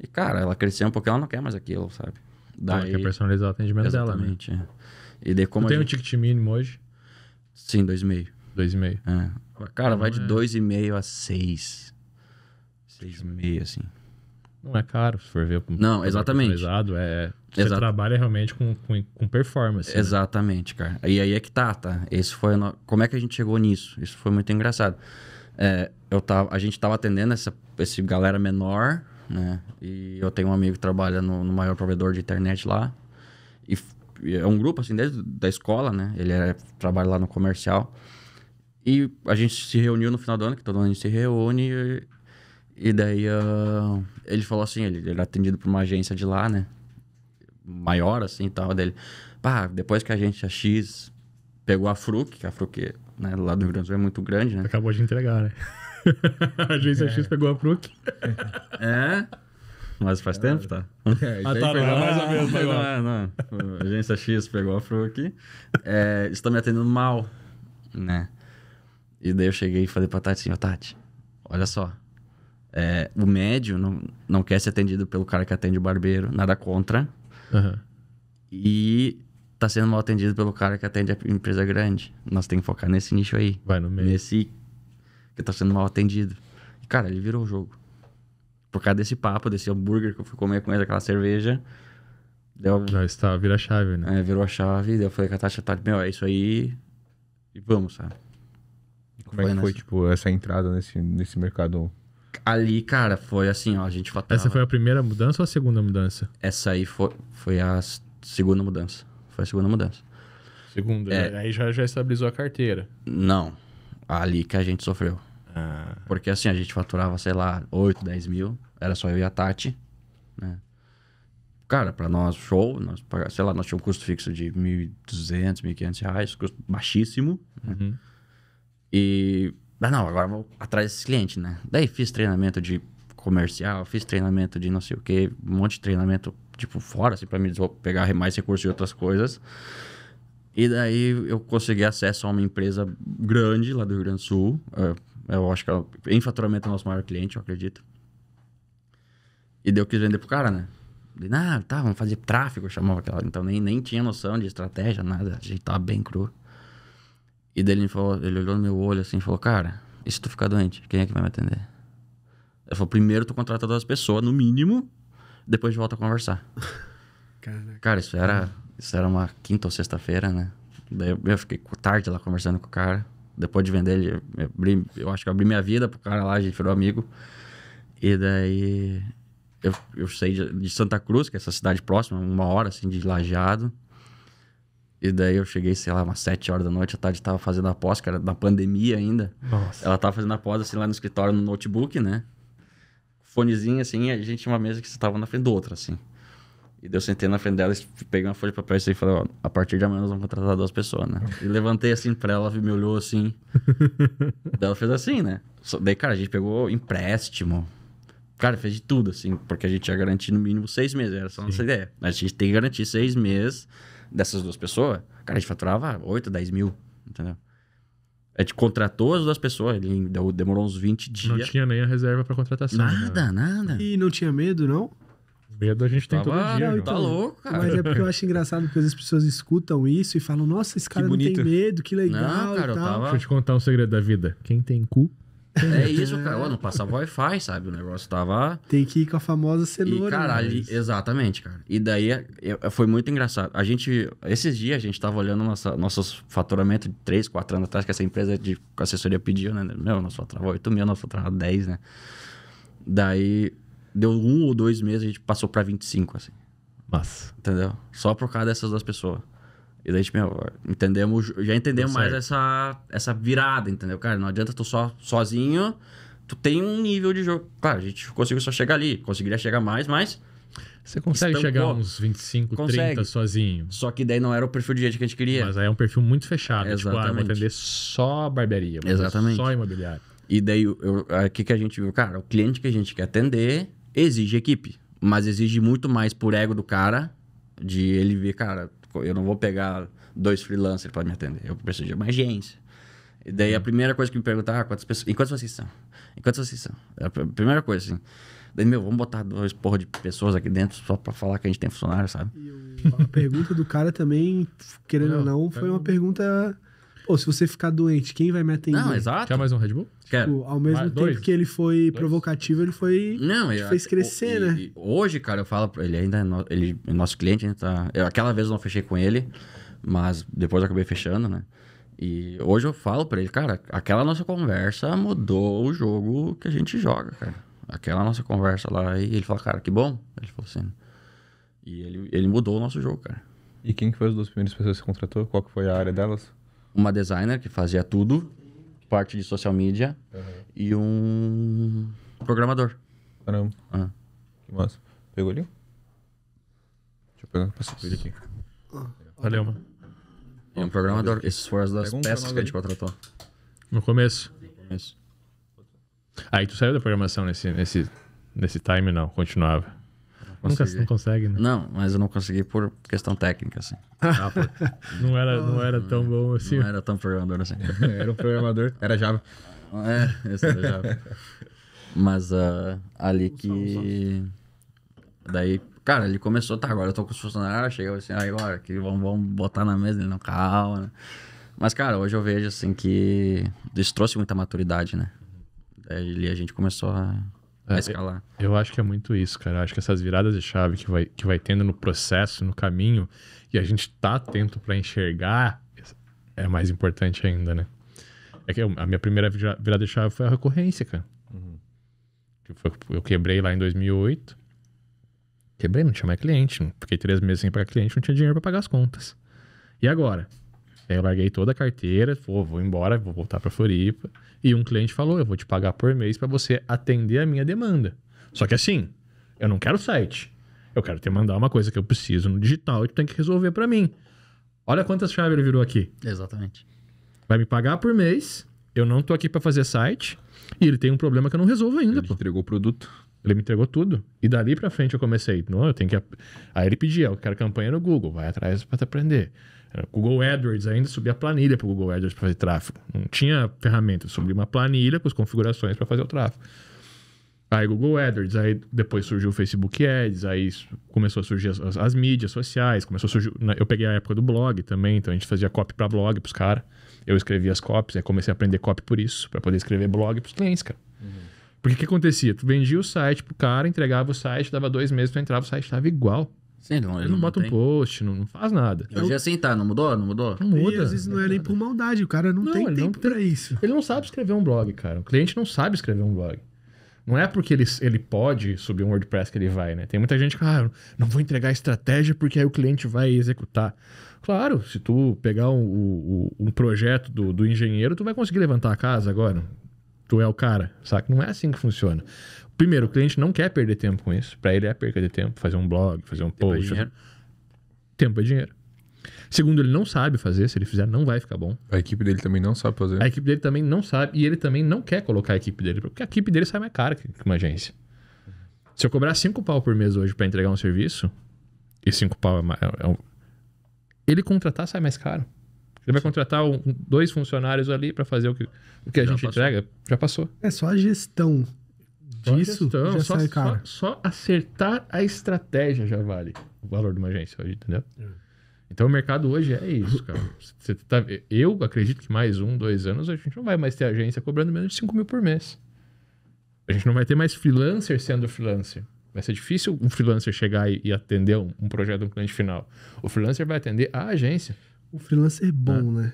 E, cara, ela cresceu um pouco, ela não quer mais aquilo, sabe? Daí... Ela quer personalizar o atendimento exatamente, dela, né? É. E como tu tem gente... um ticket mínimo hoje? Sim, 2,5. 2,5. É. Cara, não vai então é... de 2,5 a 6. 6,5, assim. Não é caro, se for ver. Não, exatamente. É, você Exato. trabalha realmente com, com, com performance. Né? Exatamente, né? cara. E aí é que tá, tá? Esse foi no... Como é que a gente chegou nisso? Isso foi muito engraçado. É, eu tava, a gente tava atendendo essa, esse galera menor, né? E eu tenho um amigo que trabalha no, no maior provedor de internet lá. E é um grupo, assim, desde da escola, né? Ele é, trabalha lá no comercial. E a gente se reuniu no final do ano, que todo ano a gente se reúne. E, e daí uh, ele falou assim, ele, ele, era é atendido por uma agência de lá, né? Maior, assim, e tal, dele. Pá, depois que a gente, a X, pegou a Fruc, que a Fruc, né, lá do Rio Grande do Sul é muito grande, né? Acabou de entregar, né? a agência é. X pegou a Fruk. é? Mas faz é. tempo, tá? É, ah, tá, não, mais ou menos agora. Não, não. A agência X pegou a Fruk. É, estão tá me atendendo mal, né? E daí eu cheguei e falei pra Tati assim, ó, Tati, olha só. É, o médio não, não quer ser atendido pelo cara que atende o barbeiro, nada contra. Uhum. E tá sendo mal atendido pelo cara que atende a empresa grande. Nós temos que focar nesse nicho aí. Vai no meio. Nesse que tá sendo mal atendido. E, cara, ele virou o jogo. Por causa desse papo, desse hambúrguer que eu fui comer com ele, aquela cerveja. Deu... Já está, vira a chave, né? É, virou a chave. Daí eu falei com a Tati, Tati, meu, é isso aí. E vamos, sabe? E como foi é que nessa... foi, tipo, essa entrada nesse, nesse mercado? Ali, cara, foi assim, ó, a gente faturava... Essa foi a primeira mudança ou a segunda mudança? Essa aí foi, foi a segunda mudança. Foi a segunda mudança. Segunda, é... Né? aí já, já estabilizou a carteira. Não, ali que a gente sofreu. Porque assim, a gente faturava, sei lá, 8, 10 mil. Era só eu e a Tati, né? Cara, pra nós, show, nós pagava, sei lá, nós tínhamos um custo fixo de 1.200, 1.500 reais, custo baixíssimo. Né? Uhum. Né? E, ah, não, agora vou atrás desse cliente, né? Daí fiz treinamento de comercial, fiz treinamento de não sei o que, um monte de treinamento, tipo, fora, assim, pra mim pegar mais recursos e outras coisas. E daí eu consegui acesso a uma empresa grande lá do Rio Grande do Sul, eh, eu acho que é em faturamento é o nosso maior cliente, eu acredito. E daí eu quis vender pro cara, né? Falei, ah, tá, vamos fazer tráfego, chamava aquela. Então nem, nem tinha noção de estratégia, nada. A gente tava bem cru. E daí ele falou, ele olhou no meu olho assim e falou, cara, e se tu ficar doente, quem é que vai me atender? eu falei primeiro tu contrata duas pessoas, no mínimo, depois volta a conversar. Caraca. Cara, isso era, isso era uma quinta ou sexta-feira, né? Daí eu fiquei tarde lá conversando com o cara. Depois de vender, ele, eu, abri, eu acho que abri minha vida pro cara lá, a gente virou amigo. E daí eu, eu saí de, de, Santa Cruz, que é essa cidade próxima, uma hora assim de lajeado. E daí eu cheguei, sei lá, umas 7 horas da noite, a tarde tava fazendo a pós, que era da pandemia ainda. Nossa. Ela tava fazendo a pós assim lá no escritório, no notebook, né? Fonezinho assim, a gente tinha uma mesa que estava na frente do outra, assim. E eu sentei na frente dela, peguei uma folha de papel e falei, ó, a partir de amanhã nós vamos contratar duas pessoas, né? E levantei assim pra ela, me olhou assim. ela fez assim, né? Daí, cara, a gente pegou empréstimo. Cara, fez de tudo, assim, porque a gente ia garantir no mínimo seis meses, era só Sim. nossa ideia. A gente tem que garantir seis meses dessas duas pessoas. Cara, a gente faturava 8, 10 mil, entendeu? A gente contratou as duas pessoas, demorou uns 20 dias. Não tinha nem a reserva para contratação. Nada, né? nada. E não tinha medo, não? Medo a gente tem Tava, todo dia. Não, então, tá louco, cara. Mas é porque eu acho engraçado que as pessoas escutam isso e falam, nossa, esse cara não tem medo, que legal não, cara, e tal. Tava... Deixa eu te contar um segredo da vida. Quem tem cu... é isso, cara. Ó, não passava Wi-Fi, sabe? O negócio tava... Tem que ir com a famosa cenoura. E, cara, ali... Exatamente, cara. E daí foi muito engraçado. A gente... Esses dias a gente tava olhando nossa, nossos faturamento de 3, 4 anos atrás que essa empresa de assessoria pediu, né? Meu, nosso faturava 8 mil, nosso faturava 10, né? Daí deu um ou dois meses, a gente passou pra 25, assim. mas Entendeu? Só por causa dessas duas pessoas. E daí, tipo, entendemos, já entendemos mais essa, essa virada, entendeu? Cara, não adianta tu só sozinho, tu tem um nível de jogo. Claro, a gente conseguiu só chegar ali, conseguiria chegar mais, mas. Você consegue estampou. chegar uns 25, consegue. 30 sozinho. Só que daí não era o perfil de gente que a gente queria. Mas aí é um perfil muito fechado. Exatamente. Tipo, ah, vou atender só barbearia, Exatamente. só imobiliário. E daí, o que a gente viu? Cara, o cliente que a gente quer atender Exige equipe, mas exige muito mais por ego do cara, de ele ver, cara, eu não vou pegar dois freelancers para me atender, eu preciso de uma agência. E daí a primeira coisa que me perguntaram, ah, quantas pessoas, quantas vocês são? E quantas vocês são? É a primeira coisa, assim. Daí, meu, vamos botar dois porra de pessoas aqui dentro só pra falar que a gente tem funcionário, sabe? E o... a pergunta do cara também, querendo não, ou não, tá foi uma pergunta ou se você ficar doente, quem vai me atender? Não, exato. Quer mais um Red Bull? Quero. Tipo, ao mesmo Mais tempo dois? que ele foi Dois? provocativo, ele foi. Não, ele fez crescer, né? e hoje, cara, eu falo, pra ele ainda é no- ele, nosso cliente, ainda tá. Eu, aquela vez eu não fechei com ele, mas depois eu acabei fechando, né? E hoje eu falo pra ele, cara, aquela nossa conversa mudou o jogo que a gente joga, cara. Aquela nossa conversa lá. E ele fala, cara, que bom. Ele falou assim. E ele, ele mudou o nosso jogo, cara. E quem que foi as duas primeiras pessoas que você contratou? Qual que foi a área delas? uma designer que fazia tudo, parte de social media, uhum. e um programador. Caramba. Ah. Que massa. Pegou ali? Deixa eu pegar o aqui. Ah, valeu, mano. E é um programador. Esses foram as duas um peças que a gente contratou. No começo. No começo. Aí ah, tu saiu da programação nesse, nesse, nesse time, não? Continuava. Nunca não consegue, né? Não, mas eu não consegui por questão técnica, assim. Ah, não, era, não ah. era tão bom assim. Não era tão programador assim. era um programador, era Java. É, esse era Java. mas uh, ali que... Daí, cara, ele começou, tá, agora eu tô com os funcionários, chegou assim, aí agora que vamos, vamos botar na mesa, ele não, calma, né? Mas, cara, hoje eu vejo, assim, que isso trouxe muita maturidade, né? Daí ali a gente começou a é, a escalar. Eu, eu acho que é muito isso, cara. Eu acho que essas viradas de chave que vai, que vai tendo no processo, no caminho, e a gente tá atento para enxergar, é mais importante ainda, né? É que eu, a minha primeira virada de chave foi a recorrência, cara. Uhum. Eu quebrei lá em 2008. Quebrei, não tinha mais cliente. Fiquei três meses sem pagar cliente, não tinha dinheiro para pagar as contas. E agora? Eu larguei toda a carteira, vou embora, vou voltar para Floripa. E um cliente falou: eu vou te pagar por mês para você atender a minha demanda. Só que assim, eu não quero site. Eu quero te mandar uma coisa que eu preciso no digital e tu tem que resolver para mim. Olha quantas chaves ele virou aqui. Exatamente. Vai me pagar por mês, eu não tô aqui para fazer site e ele tem um problema que eu não resolvo ainda. Ele pô. entregou o produto. Ele me entregou tudo. E dali para frente eu comecei. Não, eu tenho que. Aí ele pedia, eu quero campanha no Google, vai atrás para aprender. É, Google AdWords ainda subia planilha para o Google AdWords para fazer tráfego. Não tinha ferramenta, subia uma planilha com as configurações para fazer o tráfego. Aí Google AdWords, aí depois surgiu o Facebook Ads, aí começou a surgir as, as, as mídias sociais, começou a surgir. Eu peguei a época do blog também, então a gente fazia copy para blog pros caras. Eu escrevia as copies, aí comecei a aprender copy por isso, para poder escrever blog pros clientes, cara. Uhum. Porque o que acontecia? Tu vendia o site pro cara, entregava o site, dava dois meses, tu entrava, o site estava igual sim não, ele, ele não, não bota tem. um post, não, não faz nada. Eu, eu já sentar, não mudou? Não mudou? Não muda. E às vezes não é nem por maldade, o cara não, não tem tempo não pra isso. Ele não sabe escrever um blog, cara. O cliente não sabe escrever um blog. Não é porque ele, ele pode subir um WordPress que ele vai, né? Tem muita gente que, ah, não vou entregar estratégia porque aí o cliente vai executar. Claro, se tu pegar um, um, um projeto do, do engenheiro, tu vai conseguir levantar a casa agora tu é o cara, saca? Não é assim que funciona primeiro, o cliente não quer perder tempo com isso. Para ele é perca de tempo fazer um blog, fazer um tempo é post. É tempo é dinheiro. Segundo, ele não sabe fazer. Se ele fizer, não vai ficar bom. A equipe dele também não sabe fazer. A equipe dele também não sabe. E ele também não quer colocar a equipe dele. Porque a equipe dele sai mais cara que uma agência. Se eu cobrar cinco pau por mês hoje para entregar um serviço, e cinco pau é, mais, é, é um... Ele contratar sai mais caro. Ele vai contratar um, dois funcionários ali para fazer o que, o que a gente passou. entrega. Já passou. É só a gestão disso, questão, já só, sai Só, só, acertar a estratégia já vale o valor de uma agência entendeu? É. Então o mercado hoje é isso, cara. Você tá, eu acredito que mais um, dois anos a gente não vai mais ter agência cobrando menos de 5 mil por mês. A gente não vai ter mais freelancer sendo freelancer. Vai ser difícil um freelancer chegar e, e atender um, um projeto de um cliente final. O freelancer vai atender a agência. O freelancer é bom, ah. né?